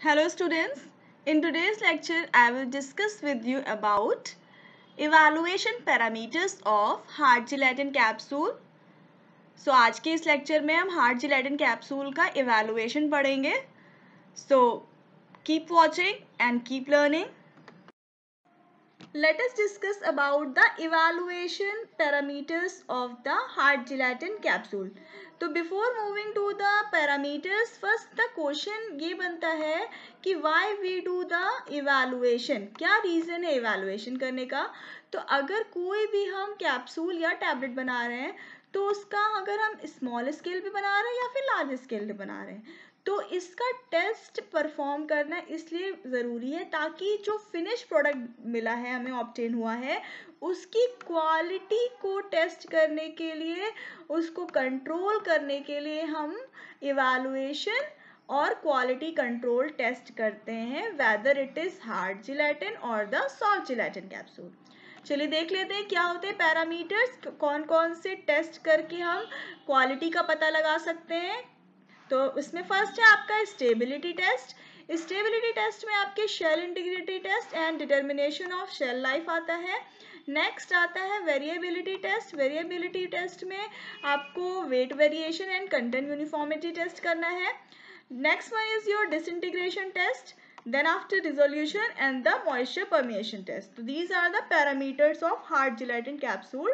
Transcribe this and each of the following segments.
Hello students, in today's lecture I will discuss with you about evaluation parameters of hard gelatin capsule. So आज के इस lecture में हम hard gelatin capsule का evaluation पढ़ेंगे. So keep watching and keep learning. let us discuss about the evaluation parameters of the hard gelatin capsule तो before moving to the parameters first the question ये बनता है कि why we do the evaluation क्या reason है evaluation करने का तो अगर कोई भी हम कैप्सूल या टैबलेट बना रहे हैं तो उसका अगर हम स्मॉल स्केल पे बना रहे हैं या फिर लार्ज स्केल पे बना रहे हैं तो इसका टेस्ट परफॉर्म करना इसलिए ज़रूरी है ताकि जो फिनिश प्रोडक्ट मिला है हमें ऑप्टेन हुआ है उसकी क्वालिटी को टेस्ट करने के लिए उसको कंट्रोल करने के लिए हम इवेलुएशन और क्वालिटी कंट्रोल टेस्ट करते हैं whether it is hard gelatin और द सॉफ्ट जिलेटिन कैप्सूल चलिए देख लेते हैं क्या होते हैं पैरामीटर्स कौन कौन से टेस्ट करके हम क्वालिटी का पता लगा सकते हैं तो इसमें फर्स्ट है आपका स्टेबिलिटी टेस्ट स्टेबिलिटी टेस्ट में आपके shell integrity test and determination of shell life आता है नेक्स्ट आता है वेरिएबिलिटी टेस्ट वेरिएबिलिटी टेस्ट में आपको weight variation and content uniformity test करना है next one is your disintegration test then after resolution and the moisture permeation test these are are the parameters of hard gelatin capsule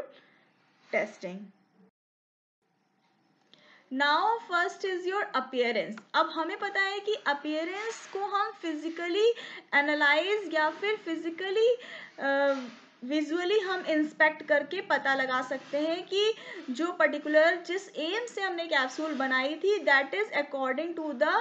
now first is your appearance अब हमें पता है कि appearance को हम physically analyse या फिर physically visually हम इंस्पेक्ट करके पता लगा सकते हैं कि जो पर्टिकुलर जिस एम से हमने कैप्सूल बनाई थी that is according to the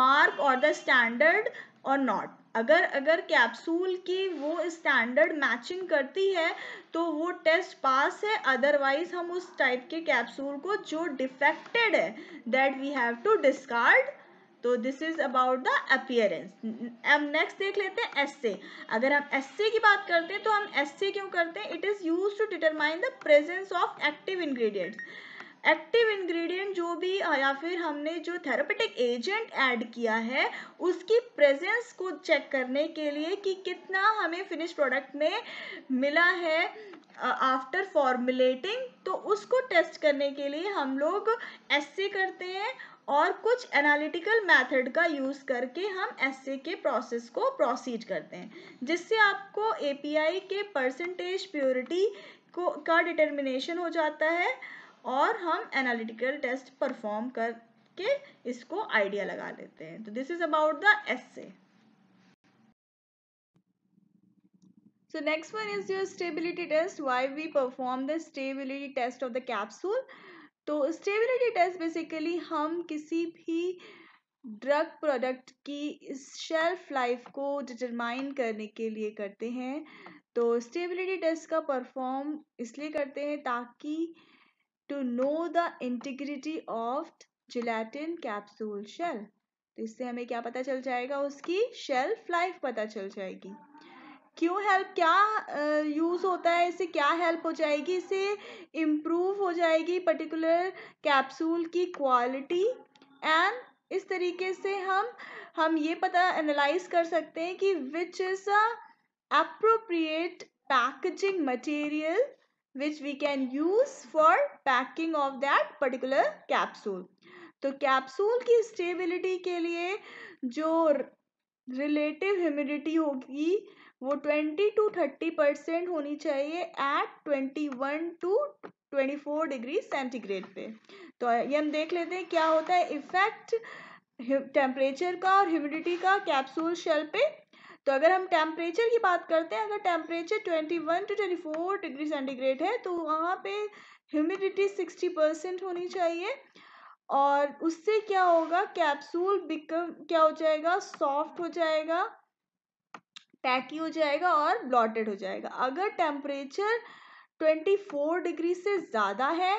mark और द स्टैंडर्ड और नॉट अगर अगर कैप्सूल की वो स्टैंडर्ड मैचिंग करती है तो वो टेस्ट पास है अदरवाइज हम उस टाइप के कैप्सूल को जो डिफेक्टेड है that we have to discard तो this is about the appearance हम नेक्स्ट देख लेते हैं एससे अगर हम एससे की बात करते हैं तो हम एससे क्यों करते हैं it is use to determine the presence of active ingredients active ingredient जो भी या फिर हमने जो थेरापेटिक एजेंट ऐड किया है उसकी प्रेजेंस को चेक करने के लिए कि कितना हमें फिनिश प्रोडक्ट में मिला है आफ्टर फॉर्मुलेटिंग तो उसको टेस्ट करने के लिए हम लोग एस करते हैं और कुछ एनालिटिकल मेथड का यूज़ करके हम एस के प्रोसेस को प्रोसीड करते हैं जिससे आपको एपीआई के परसेंटेज प्योरिटी को का डिटर्मिनेशन हो जाता है और हम एनालिटिकल टेस्ट परफॉर्म करके इसको आइडिया लगा लेते हैं तो this is about the assay So next one is your stability test. Why we perform the stability test of the capsule? तो स्टेबिलिटी टेस्ट बेसिकली हम किसी भी ड्रग प्रोडक्ट की शेल्फ लाइफ को डिटरमाइन करने के लिए करते हैं तो स्टेबिलिटी टेस्ट का परफॉर्म इसलिए करते हैं ताकि to know the integrity of gelatin capsule shell तो इससे हमें क्या पता चल जाएगा उसकी शेल्फ लाइफ पता चल जाएगी क्यों हेल्प क्या यूज़ होता है इससे क्या हेल्प हो जाएगी इससे इम्प्रूव हो जाएगी पर्टिकुलर कैप्सूल की क्वालिटी एंड इस तरीके से हम हम ये पता एनालाइज कर सकते हैं कि which is a appropriate packaging material which we can use for packing of that particular capsule. तो कैप्सूल की स्टेबिलिटी के लिए जो रिलेटिव ह्यूमिडिटी होगी वो 20 टू 30 परसेंट होनी चाहिए एट 21 टू 24 डिग्री सेंटीग्रेड पे तो ये हम देख लेते हैं क्या होता है इफेक्ट टेम्परेचर का और ह्यूमिडिटी का कैप्सूल शेल पे तो अगर हम टेम्परेचर की बात करते हैं अगर टेम्परेचर 21 टू 24 डिग्री सेंटीग्रेड है तो वहाँ पे ह्यूमिडिटी 60 परसेंट होनी चाहिए और उससे क्या होगा कैप्सूल बिकम क्या हो जाएगा सॉफ्ट हो जाएगा टैकी हो जाएगा और ब्लॉटेड हो जाएगा अगर टेम्परेचर 24 डिग्री से ज़्यादा है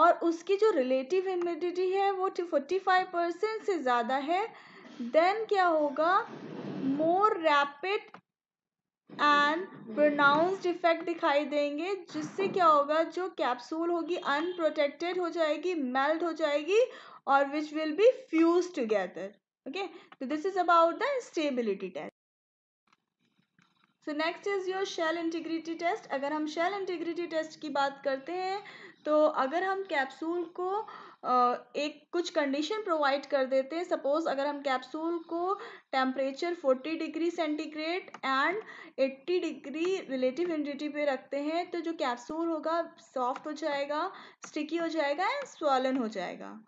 और उसकी जो रिलेटिव ह्यूमिडिटी है वो 45 परसेंट से ज़्यादा है देन क्या होगा more rapid and pronounced effect दिखाई देंगे जिससे क्या होगा जो कैप्सूल होगी अनप्रोटेक्टेड हो जाएगी मेल्ट हो जाएगी और which will be fuse together okay so this is about the stability test so next is your shell integrity test अगर हम शेल इंटीग्रिटी टेस्ट की बात करते हैं तो अगर हम कैप्सूल को एक कुछ कंडीशन प्रोवाइड कर देते हैं सपोज अगर हम कैप्सूल को temperature 40 degree centigrade and 80 degree relative humidity पे रखते हैं तो जो कैप्सूल होगा सॉफ्ट हो जाएगा स्टिकी हो जाएगा एंड स्वलन हो जाएगा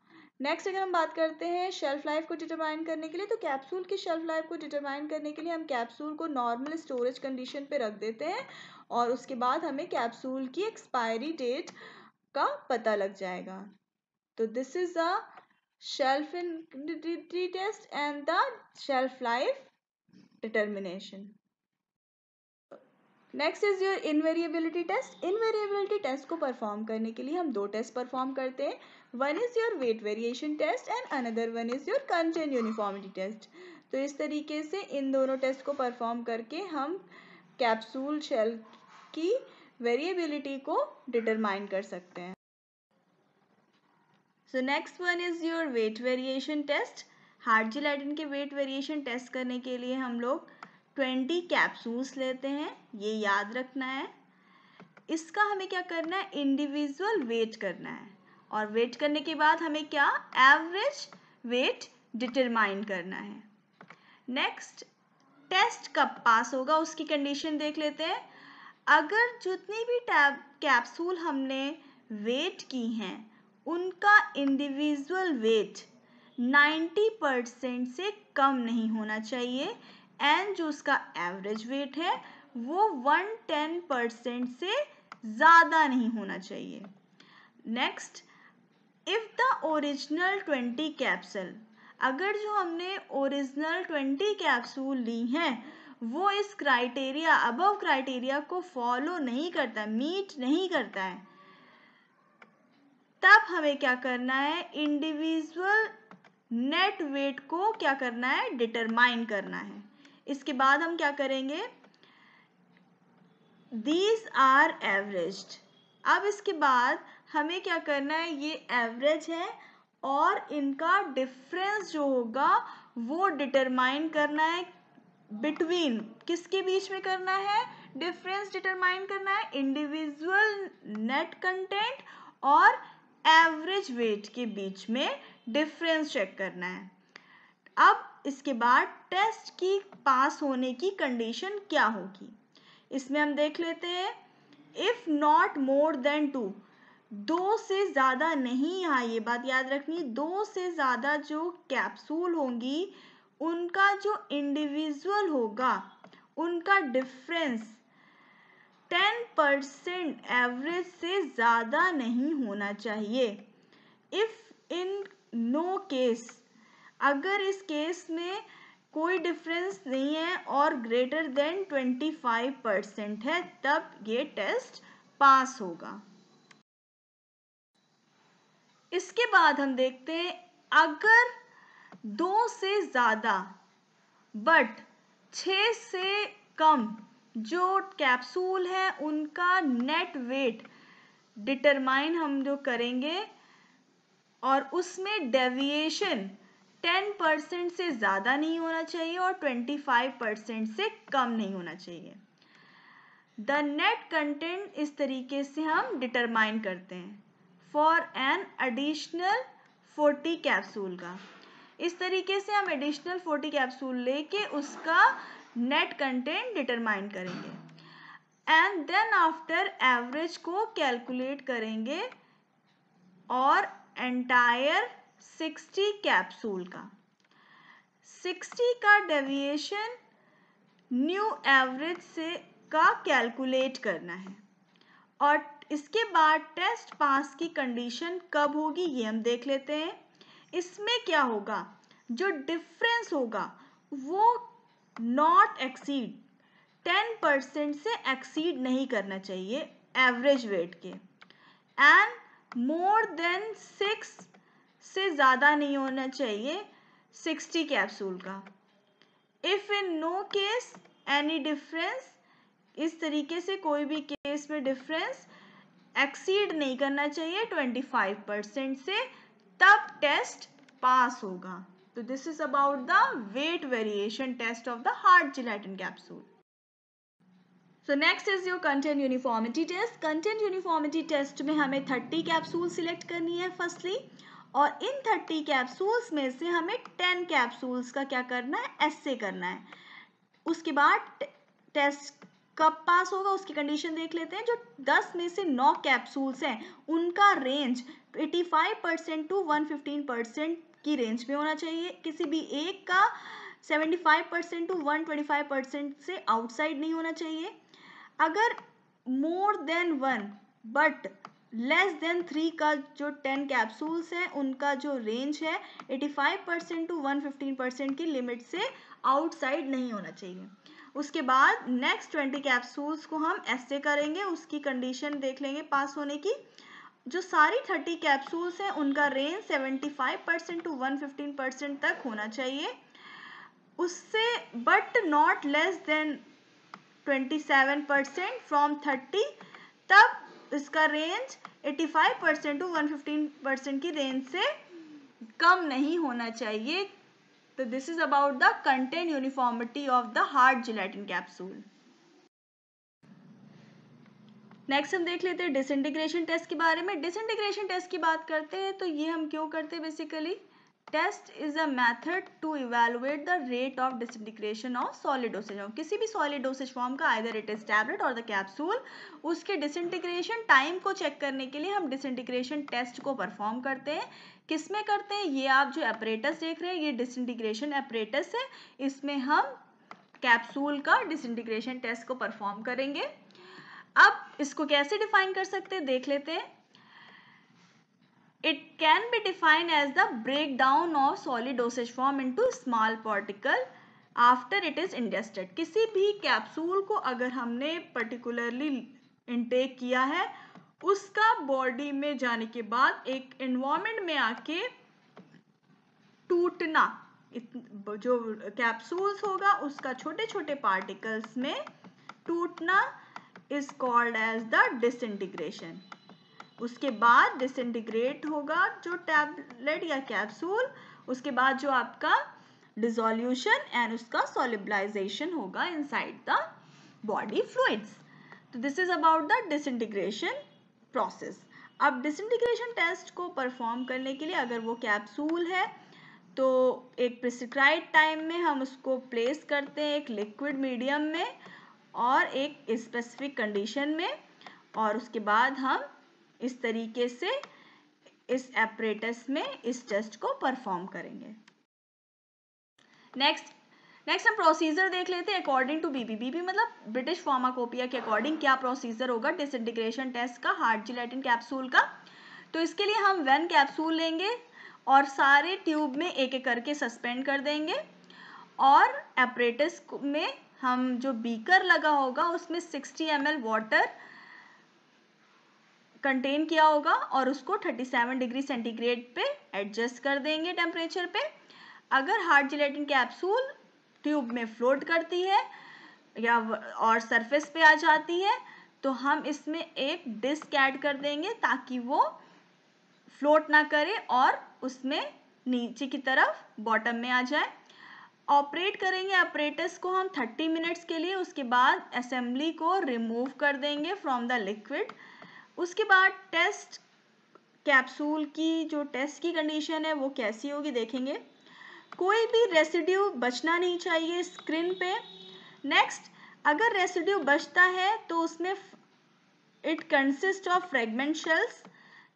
नेक्स्ट अगर हम बात करते हैं शेल्फ लाइफ को डिटरमाइन करने के लिए तो कैप्सूल की शेल्फ लाइफ को डिटरमाइन करने के लिए हम कैप्सूल को नॉर्मल स्टोरेज कंडीशन पे रख देते हैं और उसके बाद हमें कैप्सूल की एक्सपायरी डेट का पता लग जाएगा तो this is the shelf infinity test and the shelf life determination. Next is your invariability test invariability test को परफॉर्म करने के लिए हम दो टेस्ट परफॉर्म करते हैं one is your weight variation test and another one is your content uniformity test तो इस तरीके से इन दोनों टेस्ट को परफॉर्म करके हम कैप्सूल शेल की वेरिएबिलिटी को डिटरमाइन कर सकते हैं so next one is your weight variation test hard gelatin के वेट वेरिएशन टेस्ट करने के लिए हम लोग ट्वेंटी कैप्सूल्स लेते हैं ये याद रखना है इसका हमें क्या करना है इंडिविजुअल वेट करना है और वेट करने के बाद हमें क्या एवरेज वेट डिटरमाइन करना है नेक्स्ट टेस्ट कब पास होगा उसकी कंडीशन देख लेते हैं अगर जितनी भी कैप्सूल हमने वेट की हैं उनका इंडिविजुअल वेट 90 परसेंट से कम नहीं होना चाहिए एंड जो उसका एवरेज वेट है वो 110 परसेंट से ज़्यादा नहीं होना चाहिए next if the original 20 capsule अगर जो हमने ओरिजिनल 20 कैप्सूल ली हैं वो इस क्राइटेरिया अबव क्राइटेरिया को फॉलो नहीं करता मीट नहीं करता है तब हमें क्या करना है इंडिविजुअल नेट वेट को क्या करना है डिटरमाइन करना है इसके बाद हम क्या करेंगे दीज आर एवरेज अब इसके बाद हमें क्या करना है ये एवरेज है और इनका डिफरेंस जो होगा वो डिटरमाइन करना है बिटवीन किसके बीच में करना है डिफरेंस डिटरमाइन करना है इंडिविजुअल नेट कंटेंट और एवरेज वेट के बीच में डिफरेंस चेक करना है अब इसके बाद टेस्ट की पास होने की कंडीशन क्या होगी इसमें हम देख लेते हैं if not more than two दो से ज़्यादा नहीं यहाँ ये बात याद रखनी दो से ज़्यादा जो कैप्सूल होंगी उनका जो इंडिविजुअल होगा उनका डिफरेंस टेन परसेंट एवरेज से ज़्यादा नहीं होना चाहिए इफ़ इन नो केस अगर इस केस में कोई डिफरेंस नहीं है और greater than twenty five percent है तब ये टेस्ट पास होगा इसके बाद हम देखते हैं अगर दो से ज़्यादा बट छ से कम जो कैप्सूल है उनका नेट वेट डिटरमाइन हम जो करेंगे और उसमें डेविएशन 10 परसेंट से ज़्यादा नहीं होना चाहिए और 25 परसेंट से कम नहीं होना चाहिए द नेट कंटेंट इस तरीके से हम डिटरमाइन करते हैं फॉर एन एडिशनल 40 कैप्सूल का इस तरीके से हम एडिशनल 40 कैप्सूल लेके उसका नेट कंटेंट डिटरमाइन करेंगे एंड देन आफ्टर एवरेज को कैलकुलेट करेंगे और एंटायर 60 कैप्सूल का 60 का डेविएशन न्यू एवरेज से का कैलकुलेट करना है और इसके बाद टेस्ट पास की कंडीशन कब होगी ये हम देख लेते हैं इसमें क्या होगा जो डिफरेंस होगा वो नॉट एक्सीड टेन परसेंट से एक्सीड नहीं करना चाहिए एवरेज वेट के एंड मोर देन सिक्स से ज़्यादा नहीं होना चाहिए सिक्सटी कैप्सूल का if in no case any difference इस तरीके से कोई भी केस में डिफरेंस एक्सीड नहीं करना चाहिए ट्वेंटी फाइव परसेंट से तब टेस्ट पास होगा तो this is about the weight variation test of the hard gelatin capsule so next is your content uniformity test content uniformity test में हमें थर्टी कैप्सूल सिलेक्ट करनी है फर्स्टली और in thirty capsules में से हमें टेन कैप्सूल्स का क्या करना है एस करना है उसके बाद टेस्ट कब पास होगा उसकी कंडीशन देख लेते हैं जो 10 में से 9 कैप्सूल्स हैं उनका रेंज 85 परसेंट टू 115 परसेंट की रेंज में होना चाहिए किसी भी एक का 75 परसेंट टू 125 परसेंट से आउटसाइड नहीं होना चाहिए अगर more than one but less than three का जो टेन कैप्सूल्स हैं उनका जो रेंज है 85 परसेंट टू 115 परसेंट की लिमिट से आउटसाइड नहीं होना चाहिए उसके बाद नेक्स्ट ट्वेंटी कैप्सूल्स को हम ऐसे करेंगे उसकी कंडीशन देख लेंगे पास होने की जो सारी थर्टी कैप्सूल्स हैं उनका range five percent to fifteen percent तक होना चाहिए उससे but not less than seven percent from thirty तब इसका range eighty five percent to one fifteen percent की रेंज से कम नहीं होना चाहिए तो this is about the content uniformity of the hard gelatin capsule next हम देख लेते हैं डिसइंटीग्रेशन टेस्ट के बारे में डिसइंटीग्रेशन टेस्ट की बात करते हैं तो ये हम क्यों करते हैं basically test is a method to evaluate the rate of disintegration of solid dosage form किसी भी सॉलिड डोसेज फॉर्म का आइदर इट इज टैबलेट और द कैप्सूल उसके डिसइंटीग्रेशन टाइम को चेक करने के लिए हम डिसइंटीग्रेशन टेस्ट को परफॉर्म करते हैं किसमें करते हैं ये आप जो अपरेटस देख रहे हैं ये डिसइंटीग्रेशन अपरेटस है इसमें हम कैप्सूल का डिसइंटीग्रेशन टेस्ट को परफॉर्म करेंगे अब इसको कैसे डिफाइन कर सकते हैं देख लेते हैं it it can be defined as the breakdown of solid form into small particle after it is ingested किसी भी कैप्सूल को अगर हमने पर्टिकुलरली इंटेक किया है उसका बॉडी में जाने के बाद एक इन्वामेंट में आके टूटना जो कैप्सूल्स होगा उसका छोटे छोटे पार्टिकल्स में टूटना is called as the disintegration उसके बाद डिसइंटीग्रेट होगा जो टैबलेट या कैप्सूल उसके बाद जो आपका डिजोल्यूशन एंड उसका सोलिबलाइजेशन होगा inside the body fluids तो this is about the disintegration process अब डिसइंटीग्रेशन टेस्ट को परफॉर्म करने के लिए अगर वो कैप्सूल है तो एक प्रिस्क्राइब टाइम में हम उसको प्लेस करते हैं एक लिक्विड मीडियम में और एक स्पेसिफिक कंडीशन में और उसके बाद हम इस तरीके से इस एपरेटस में इस टेस्ट को परफॉर्म करेंगे नेक्स्ट नेक्स्ट हम प्रोसीजर देख लेते हैं अकॉर्डिंग टू बीबी बीबी मतलब ब्रिटिश फार्माकोपिया के अकॉर्डिंग क्या प्रोसीजर होगा डिसइंटीग्रेशन टेस्ट का हार्ट जिलेटिन कैप्सूल का तो इसके लिए हम वन कैप्सूल लेंगे और सारे ट्यूब में एक एक करके सस्पेंड कर देंगे और एपरेटस में हम जो बीकर लगा होगा उसमें 60 एम एल वाटर कंटेन किया होगा और उसको 37 डिग्री सेंटीग्रेड पे एडजस्ट कर देंगे टेम्परेचर पे अगर हार्ड जिलेटिन कैप्सूल ट्यूब में फ्लोट करती है या और सरफेस पे आ जाती है तो हम इसमें एक डिस्क ऐड कर देंगे ताकि वो फ्लोट ना करे और उसमें नीचे की तरफ बॉटम में आ जाए ऑपरेट करेंगे ऑपरेटर्स को हम 30 मिनट्स के लिए उसके बाद असेंबली को रिमूव कर देंगे फ्रॉम द लिक्विड उसके बाद टेस्ट कैप्सूल की जो टेस्ट की कंडीशन है वो कैसी होगी देखेंगे कोई भी रेसिड्यू बचना नहीं चाहिए स्क्रीन पे नेक्स्ट अगर रेसिड्यू बचता है तो उसमें it consist of fragment shells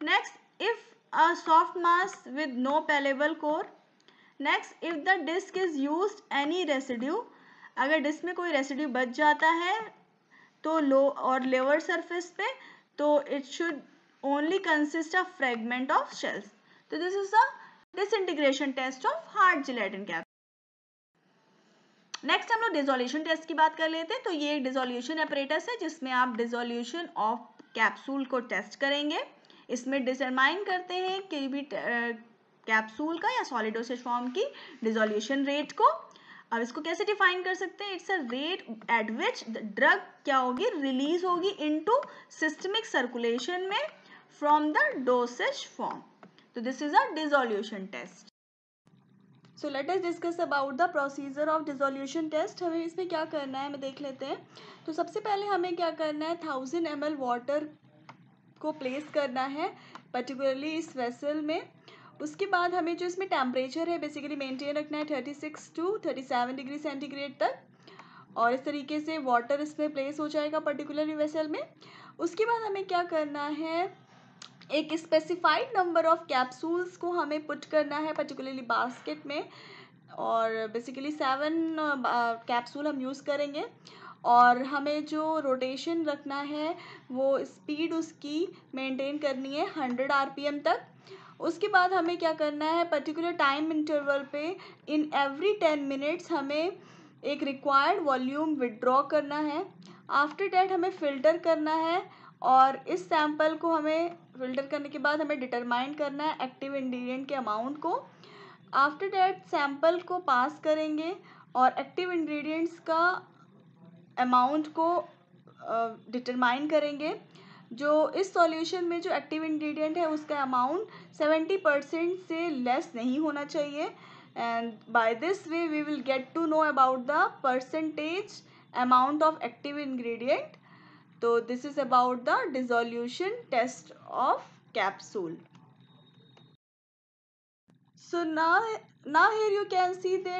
next if a soft mass with no palpable core next if the disc is use any residue अगर डिस्क में कोई रेसिड्यू बच जाता है तो लो और लेवर सरफेस पे तो it should only consist of fragment of shells. तो this is a disintegration test of hard gelatin cap next हम लोग डिजोल्यूशन टेस्ट की बात कर लेते हैं तो ये एक डिजोल्यूशन अपरेटस है जिसमें आप डिजोल्यूशन ऑफ कैप्सूल को टेस्ट करेंगे इसमें डिटरमाइन करते हैं कि भी कैप्सूल का या सॉलिड फॉर्म की डिजोल्यूशन रेट को अब इसको कैसे डिफाइन कर सकते हैं it's a rate at which drug क्या होगी रिलीज होगी इनटू सिस्टमिक सर्कुलेशन में फ्रॉम द डोसेज फॉर्म तो this is a dissolution test so let us discuss about the procedure of dissolution test हमें इसमें क्या करना है हमें देख लेते हैं तो सबसे पहले हमें क्या करना है थाउजेंड एम वाटर को प्लेस करना है पर्टिकुलरली इस वेसल में उसके बाद हमें जो इसमें टेम्परेचर है बेसिकली मेंटेन रखना है thirty six to thirty seven degree centigrade तक और इस तरीके से वाटर इसमें प्लेस हो जाएगा पर्टिकुलर वेसल में उसके बाद हमें क्या करना है एक स्पेसिफाइड नंबर ऑफ कैप्सूल्स को हमें पुट करना है पर्टिकुलरली बास्केट में और बेसिकली सेवन कैप्सूल हम यूज़ करेंगे और हमें जो रोटेशन रखना है वो स्पीड उसकी मेंटेन करनी है हंड्रेड आर तक उसके बाद हमें क्या करना है पर्टिकुलर टाइम इंटरवल पे इन एवरी टेन मिनट्स हमें एक रिक्वायर्ड वॉल्यूम विड्रॉ करना है आफ्टर डैट हमें फ़िल्टर करना है और इस सैम्पल को हमें फ़िल्टर करने के बाद हमें डिटरमाइन करना है एक्टिव इंग्रेडिएंट के अमाउंट को आफ्टर डैट सैम्पल को पास करेंगे और एक्टिव इंग्रेडिएंट्स का अमाउंट को डिटरमाइन uh, करेंगे जो इस सॉल्यूशन में जो एक्टिव इंग्रेडिएंट है उसका अमाउंट सेवेंटी परसेंट से लेस नहीं होना चाहिए and by this way we will get to know about the percentage amount of active ingredient तो this is about the dissolution test of capsule so ना ना here you can see the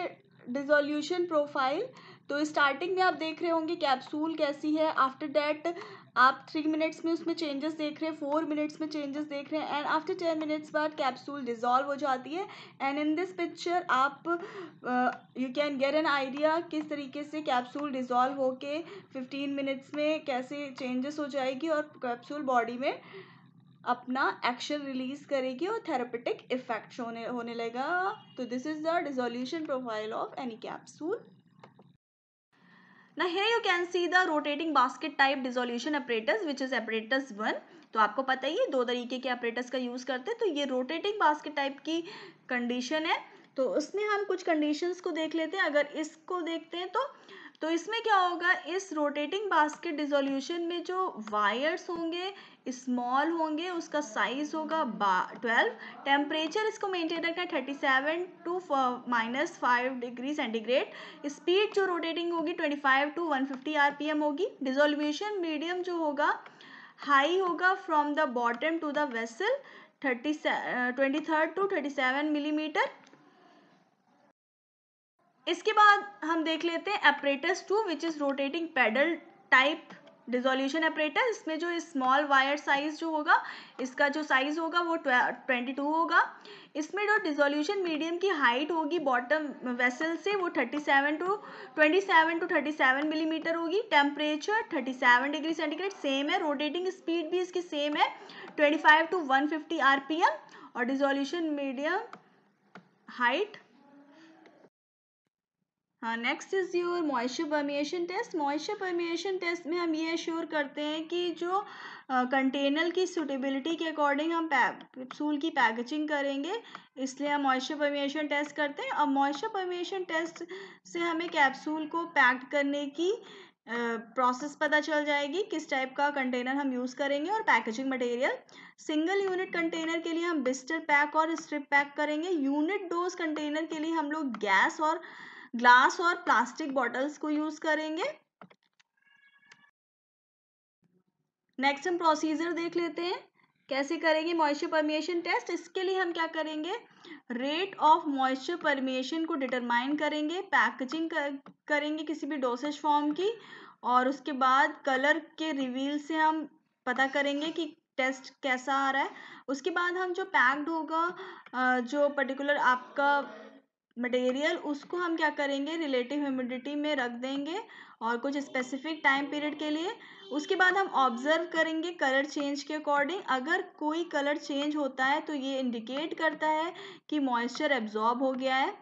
dissolution profile तो starting में आप देख रहे होंगे capsule कैसी है आफ्टर दैट आप थ्री मिनट्स में उसमें चेंजेस देख रहे हैं फोर मिनट्स में चेंजेस देख रहे हैं एंड आफ्टर टेन मिनट्स बाद कैप्सूल डिजॉल्व हो जाती है एंड इन दिस पिक्चर आप you can get an idea किस तरीके से कैप्सूल डिजॉल्व होके फिफ्टीन मिनट्स में कैसे चेंजेस हो जाएगी और कैप्सूल बॉडी में अपना एक्शन रिलीज करेगी और थेरापेटिक इफेक्ट होने होने लगेगा तो this is the dissolution profile of any capsule Now here you can see the rotating basket type dissolution apparatus which is apparatus 1. तो आपको पता ही है दो तरीके के अपरेटस का यूज़ करते हैं तो ये रोटेटिंग बास्केट टाइप की कंडीशन है तो उसमें हम कुछ कंडीशंस को देख लेते हैं अगर इसको देखते हैं तो तो इसमें क्या होगा इस रोटेटिंग बास्केट डिजोल्यूशन में जो वायर्स होंगे स्मॉल होंगे उसका साइज होगा ट्वेल्व टेम्परेचर इसको मेंटेन रखना है thirty seven to minus five degree centigrade speed जो रोटेटिंग होगी twenty five to one fifty R P M होगी डिजोल्यूशन मीडियम जो होगा हाई होगा from the bottom to the vessel thirty twenty third to thirty seven millimeter इसके बाद हम देख लेते हैं apparatus two which is rotating paddle type dissolution apparatus इसमें जो स्मॉल वायर साइज जो होगा इसका जो साइज होगा वो ट्वेंटी टू होगा इसमें जो डिजोल्यूशन मीडियम की हाइट होगी बॉटम वेसल से वो thirty seven to twenty seven to thirty seven millimeter होगी temperature thirty seven degree centigrade same है रोटेटिंग स्पीड भी इसकी सेम है twenty five to one fifty R P M और डिजोल्यूशन मीडियम हाइट हाँ next is your moisture permeation test moisture permeation test में हम ये श्योर करते हैं कि जो कंटेनर की सुटेबिलिटी के अकॉर्डिंग हम कैप्सूल की पैकेजिंग करेंगे इसलिए हम मॉइस्चर परमिएशन टेस्ट करते हैं और मॉइस्चर परमिएशन टेस्ट से हमें कैप्सूल को पैक करने की प्रोसेस uh, पता चल जाएगी किस टाइप का कंटेनर हम यूज़ करेंगे और packaging material single unit container के लिए हम बिस्टर पैक और स्ट्रिप पैक करेंगे यूनिट डोज कंटेनर के लिए हम लोग गैस और uh, ग्लास और प्लास्टिक बॉटल्स को यूज करेंगे नेक्स्ट हम प्रोसीजर देख लेते हैं कैसे करेंगे मॉइस्चर परमिएशन टेस्ट इसके लिए हम क्या करेंगे रेट ऑफ मॉइस्चर परमिएशन को डिटरमाइन करेंगे पैकेजिंग करेंगे किसी भी डोसेज फॉर्म की और उसके बाद कलर के रिवील से हम पता करेंगे कि टेस्ट कैसा आ रहा है उसके बाद हम जो पैक्ड होगा जो पर्टिकुलर आपका मटेरियल उसको हम क्या करेंगे रिलेटिव ह्यूमिडिटी में रख देंगे और कुछ स्पेसिफिक टाइम पीरियड के लिए उसके बाद हम ऑब्जर्व करेंगे कलर चेंज के अकॉर्डिंग अगर कोई कलर चेंज होता है तो ये इंडिकेट करता है कि मॉइस्चर एब्जॉर्ब हो गया है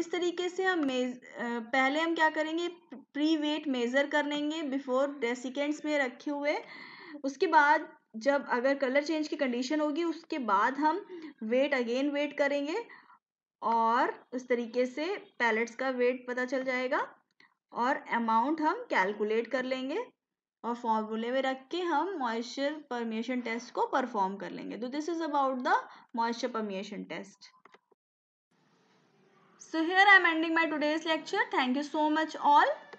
इस तरीके से हम मेज पहले हम क्या करेंगे प्री वेट मेज़र कर लेंगे बिफोर डेसिकेंट्स में रखे हुए उसके बाद जब अगर कलर चेंज की कंडीशन होगी उसके बाद हम वेट अगेन वेट करेंगे और उस तरीके से पैलेट्स का वेट पता चल जाएगा और अमाउंट हम कैलकुलेट कर लेंगे और फॉर्मूले में रख के हम मॉइस्चर परमिएशन टेस्ट को परफॉर्म कर लेंगे तो this is about the moisture permeation test so here I am ending my today's lecture thank you so much all